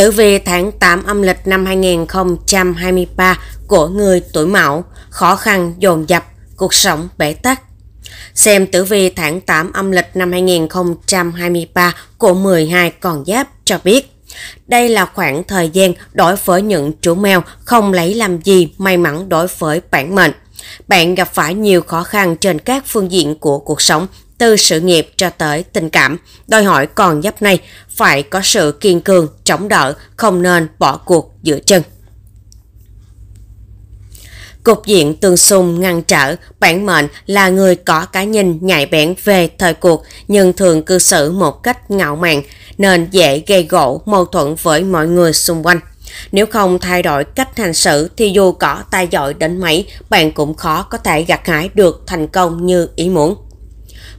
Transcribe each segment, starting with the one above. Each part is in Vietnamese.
tử vi tháng 8 âm lịch năm 2023 của người tuổi mão, khó khăn dồn dập, cuộc sống bể tắc. Xem tử vi tháng 8 âm lịch năm 2023 của 12 con giáp cho biết. Đây là khoảng thời gian đối với những chủ mèo không lấy làm gì may mắn đối với bản mệnh. Bạn gặp phải nhiều khó khăn trên các phương diện của cuộc sống từ sự nghiệp cho tới tình cảm, đòi hỏi con giáp này phải có sự kiên cường, chống đỡ, không nên bỏ cuộc giữa chân. Cục diện tương xung ngăn trở, bản mệnh là người có cái nhìn nhạy bén về thời cuộc nhưng thường cư xử một cách ngạo mạn nên dễ gây gỗ mâu thuẫn với mọi người xung quanh. Nếu không thay đổi cách hành xử thì dù có tài giỏi đến mấy, bạn cũng khó có thể gặt hái được thành công như ý muốn.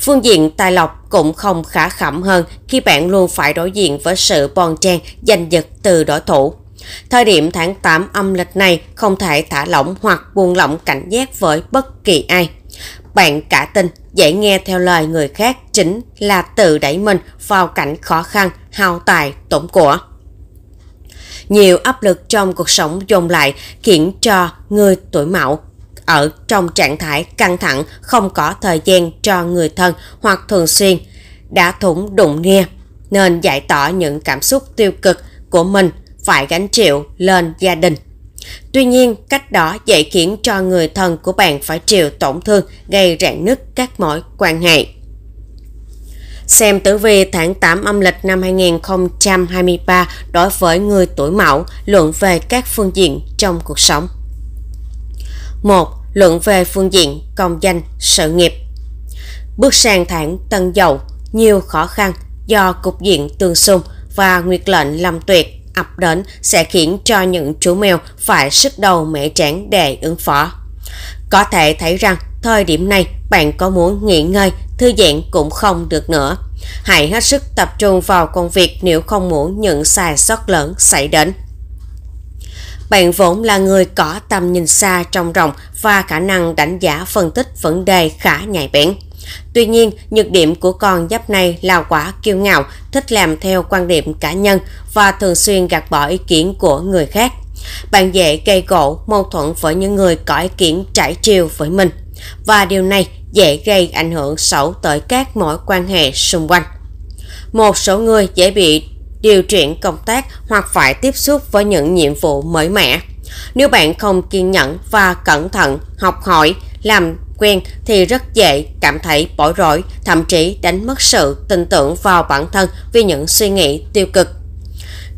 Phương diện tài lộc cũng không khả khẩm hơn khi bạn luôn phải đối diện với sự bon chen giành giật từ đối thủ. Thời điểm tháng 8 âm lịch này không thể thả lỏng hoặc buông lỏng cảnh giác với bất kỳ ai. Bạn cả tin, dễ nghe theo lời người khác chính là tự đẩy mình vào cảnh khó khăn, hao tài, tổn của. Nhiều áp lực trong cuộc sống dồn lại khiến cho người tuổi mão ở trong trạng thái căng thẳng, không có thời gian cho người thân hoặc thường xuyên đã thủng đụng nghe, nên giải tỏa những cảm xúc tiêu cực của mình phải gánh chịu lên gia đình. Tuy nhiên, cách đó dễ khiến cho người thân của bạn phải chịu tổn thương gây rạn nứt các mối quan hệ. Xem tử vi tháng 8 âm lịch năm 2023 đối với người tuổi mão luận về các phương diện trong cuộc sống. 1 luận về phương diện công danh, sự nghiệp. Bước sang tháng Tân Dậu, nhiều khó khăn do cục diện tương xung và nguyệt lệnh lâm tuyệt ập đến sẽ khiến cho những chú mèo phải sức đầu mẻ trán để ứng phó. Có thể thấy rằng thời điểm này bạn có muốn nghỉ ngơi, thư giãn cũng không được nữa. Hãy hết sức tập trung vào công việc nếu không muốn những sai sót lớn xảy đến. Bạn vốn là người có tầm nhìn xa trong rộng và khả năng đánh giá phân tích vấn đề khá nhạy bén. Tuy nhiên, nhược điểm của con giáp này là quá kiêu ngạo, thích làm theo quan điểm cá nhân và thường xuyên gạt bỏ ý kiến của người khác. Bạn dễ gây gỗ, mâu thuẫn với những người có ý kiến trái chiều với mình. Và điều này dễ gây ảnh hưởng xấu tới các mối quan hệ xung quanh. Một số người dễ bị điều chuyển công tác hoặc phải tiếp xúc với những nhiệm vụ mới mẻ. Nếu bạn không kiên nhẫn và cẩn thận học hỏi, làm quen thì rất dễ cảm thấy bối rối, thậm chí đánh mất sự tin tưởng vào bản thân vì những suy nghĩ tiêu cực.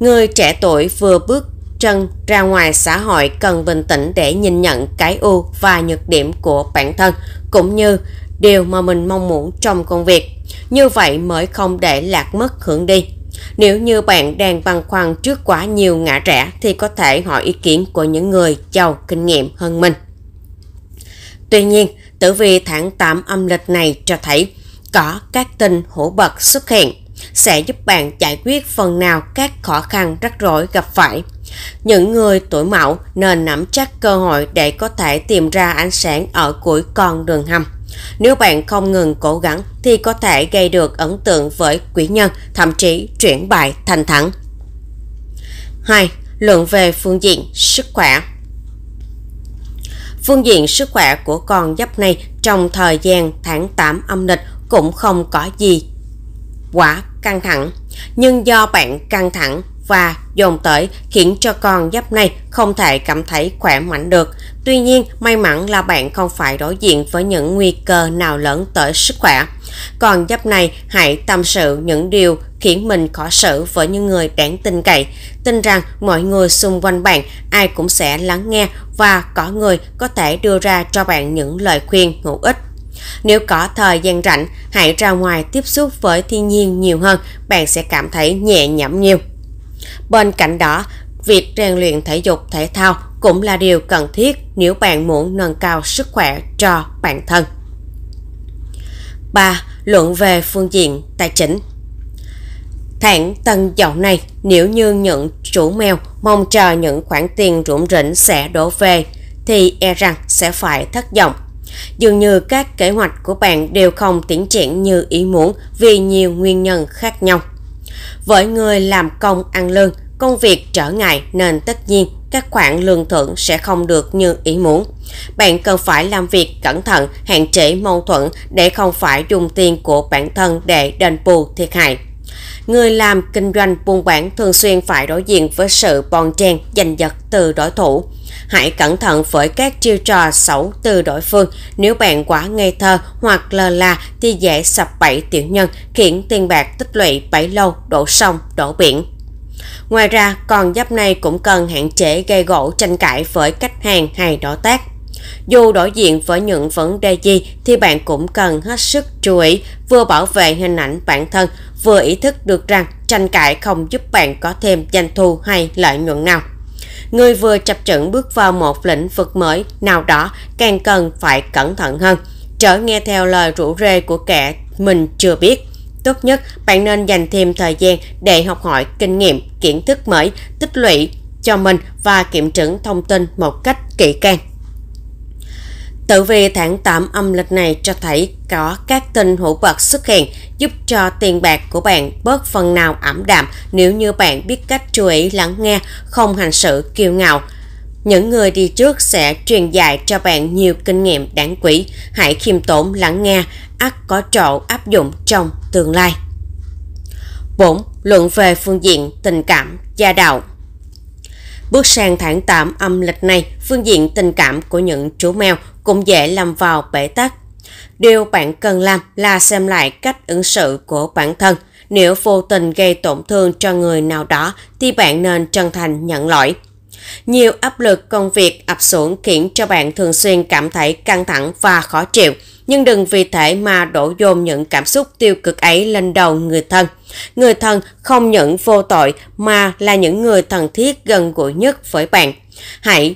Người trẻ tuổi vừa bước chân ra ngoài xã hội cần bình tĩnh để nhìn nhận cái ưu và nhược điểm của bản thân cũng như điều mà mình mong muốn trong công việc. Như vậy mới không để lạc mất hướng đi. Nếu như bạn đang băn khoăn trước quá nhiều ngã rẽ thì có thể hỏi ý kiến của những người giàu kinh nghiệm hơn mình. Tuy nhiên, tử vi tháng 8 âm lịch này cho thấy có các tình hữu bậc xuất hiện sẽ giúp bạn giải quyết phần nào các khó khăn rắc rối gặp phải. Những người tuổi mão nên nắm chắc cơ hội để có thể tìm ra ánh sáng ở cuối con đường hầm. Nếu bạn không ngừng cố gắng thì có thể gây được ấn tượng với quý nhân, thậm chí chuyển bại thành thắng. 2. Luận về phương diện sức khỏe Phương diện sức khỏe của con giáp này trong thời gian tháng 8 âm lịch cũng không có gì quá căng thẳng. Nhưng do bạn căng thẳng và dồn tới khiến cho con giáp này không thể cảm thấy khỏe mạnh được. Tuy nhiên, may mắn là bạn không phải đối diện với những nguy cơ nào lớn tới sức khỏe. Còn giáp này hãy tâm sự những điều khiến mình khó xử với những người đáng tin cậy. Tin rằng mọi người xung quanh bạn ai cũng sẽ lắng nghe và có người có thể đưa ra cho bạn những lời khuyên hữu ích. Nếu có thời gian rảnh, hãy ra ngoài tiếp xúc với thiên nhiên nhiều hơn, bạn sẽ cảm thấy nhẹ nhõm nhiều. Bên cạnh đó, việc rèn luyện thể dục thể thao cũng là điều cần thiết nếu bạn muốn nâng cao sức khỏe cho bản thân. 3. Luận về phương diện tài chính Tháng tân dậu này, nếu như những chủ mèo mong chờ những khoản tiền rủng rỉnh sẽ đổ về, thì e rằng sẽ phải thất vọng. Dường như các kế hoạch của bạn đều không tiến triển như ý muốn vì nhiều nguyên nhân khác nhau. Với người làm công ăn lương, công việc trở ngại nên tất nhiên các khoản lương thưởng sẽ không được như ý muốn. Bạn cần phải làm việc cẩn thận, hạn chế mâu thuẫn để không phải dùng tiền của bản thân để đền bù thiệt hại. Người làm kinh doanh buôn bán thường xuyên phải đối diện với sự bon chen, giành giật từ đối thủ. Hãy cẩn thận với các chiêu trò xấu từ đối phương. Nếu bạn quá ngây thơ hoặc lờ là thì dễ sập bẫy tiểu nhân, khiến tiền bạc tích lũy bẫy lâu, đổ sông, đổ biển. Ngoài ra, con giáp này cũng cần hạn chế gây gỗ tranh cãi với khách hàng hay đối tác. Dù đối diện với những vấn đề gì thì bạn cũng cần hết sức chú ý, vừa bảo vệ hình ảnh bản thân, vừa ý thức được rằng tranh cãi không giúp bạn có thêm doanh thu hay lợi nhuận nào người vừa chập chững bước vào một lĩnh vực mới nào đó càng cần phải cẩn thận hơn. Trở nghe theo lời rủ rê của kẻ mình chưa biết. Tốt nhất bạn nên dành thêm thời gian để học hỏi kinh nghiệm, kiến thức mới, tích lũy cho mình và kiểm chứng thông tin một cách kỹ càng. Tự vì tháng 8 âm lịch này cho thấy có các tình hữu vật xuất hiện giúp cho tiền bạc của bạn bớt phần nào ảm đạm nếu như bạn biết cách chú ý lắng nghe, không hành sự kiêu ngạo. Những người đi trước sẽ truyền dạy cho bạn nhiều kinh nghiệm đáng quý. Hãy khiêm tốn lắng nghe, ắt có chỗ áp dụng trong tương lai. 4. Luận về phương diện tình cảm, gia đạo Bước sang tháng 8 âm lịch này, phương diện tình cảm của những chú mèo cũng dễ lâm vào bể tắc. Điều bạn cần làm là xem lại cách ứng xử của bản thân. Nếu vô tình gây tổn thương cho người nào đó thì bạn nên chân thành nhận lỗi. Nhiều áp lực công việc ập xuống khiến cho bạn thường xuyên cảm thấy căng thẳng và khó chịu, nhưng đừng vì thế mà đổ dồn những cảm xúc tiêu cực ấy lên đầu người thân. Người thân không những vô tội mà là những người thân thiết gần gũi nhất với bạn. Hãy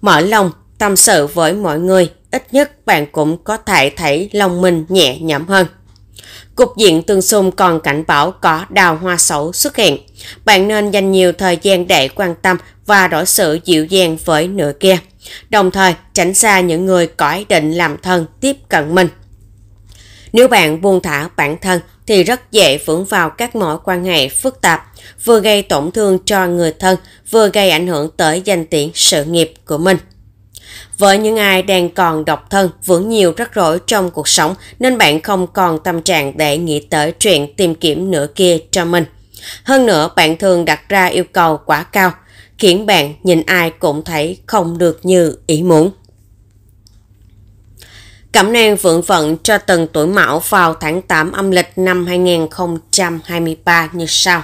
mở lòng Tâm sự với mọi người, ít nhất bạn cũng có thể thấy lòng mình nhẹ nhõm hơn. Cục diện tương xung còn cảnh báo có đào hoa xấu xuất hiện. Bạn nên dành nhiều thời gian để quan tâm và đối xử dịu dàng với nửa kia. Đồng thời, tránh xa những người có ý định làm thân tiếp cận mình. Nếu bạn buông thả bản thân thì rất dễ vướng vào các mối quan hệ phức tạp, vừa gây tổn thương cho người thân, vừa gây ảnh hưởng tới danh tiếng sự nghiệp của mình. Với những ai đang còn độc thân, vướng nhiều rắc rối trong cuộc sống nên bạn không còn tâm trạng để nghĩ tới chuyện tìm kiếm nửa kia cho mình. Hơn nữa, bạn thường đặt ra yêu cầu quá cao, khiến bạn nhìn ai cũng thấy không được như ý muốn. Cẩm nang vượng vận cho từng tuổi mão vào tháng 8 âm lịch năm 2023 như sau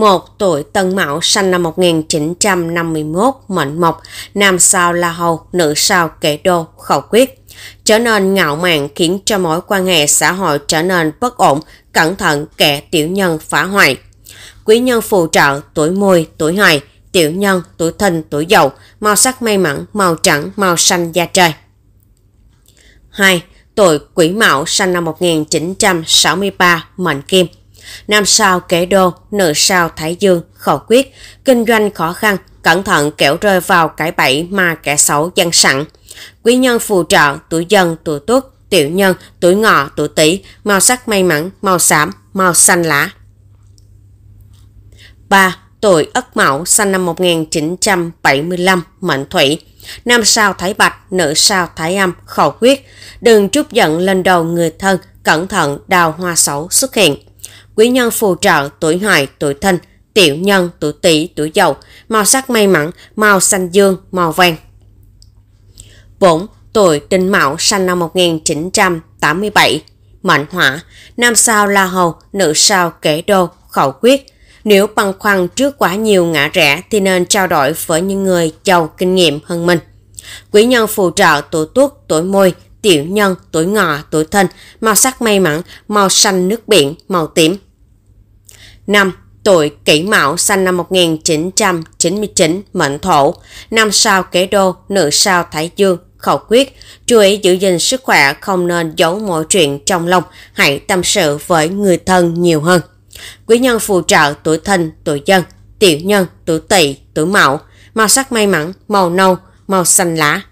một tuổi Tân Mão sinh năm 1951, mệnh mộc, nam sao La Hầu, nữ sao Kệ Đô, khẩu quyết. Trở nên ngạo mạn khiến cho mối quan hệ xã hội trở nên bất ổn, cẩn thận kẻ tiểu nhân phá hoại. Quý nhân phù trợ tuổi mùi, tuổi hoài tiểu nhân, tuổi thìn, tuổi dậu, màu sắc may mắn, màu trắng, màu xanh da trời. 2. Tuổi Quỷ Mão sinh năm 1963, mệnh Kim, Nam sao kể đô, nữ sao thái dương, khẩu quyết, kinh doanh khó khăn, cẩn thận kẻo rơi vào cái bẫy mà kẻ xấu dân sẵn. Quý nhân phù trợ, tuổi dân, tuổi tuất, tiểu nhân, tuổi ngọ, tuổi tỵ, màu sắc may mắn, màu xám, màu xanh lá. 3. Tuổi Ất Mão sinh năm 1975, mệnh thủy. Nam sao thái bạch, nữ sao thái âm, khẩu quyết. Đừng trút giận lên đầu người thân, cẩn thận đào hoa xấu xuất hiện quý nhân phù trợ, tuổi hợi, tuổi thân, tiểu nhân, tuổi tỵ, tuổi dậu, màu sắc may mắn, màu xanh dương, màu vàng. bổn Tuổi Đinh Mão sinh năm 1987, mệnh hỏa, nam sao La Hầu, nữ sao Kể Đô, khẩu quyết. Nếu băn khoăn trước quá nhiều ngã rẽ thì nên trao đổi với những người giàu kinh nghiệm hơn mình. Quý nhân phù trợ tuổi tuất, tuổi môi, tiểu nhân, tuổi ngọ, tuổi thân, màu sắc may mắn, màu xanh nước biển, màu tím năm Tuổi Kỷ Mão sinh năm 1999, mệnh thổ, năm sao kế đô, nữ sao thái dương, khẩu quyết. Chú ý giữ gìn sức khỏe, không nên giấu mọi chuyện trong lòng, hãy tâm sự với người thân nhiều hơn. Quý nhân phù trợ tuổi thìn, tuổi dân, tiểu nhân, tuổi tỵ, tuổi mão. Màu sắc may mắn, màu nâu, màu xanh lá.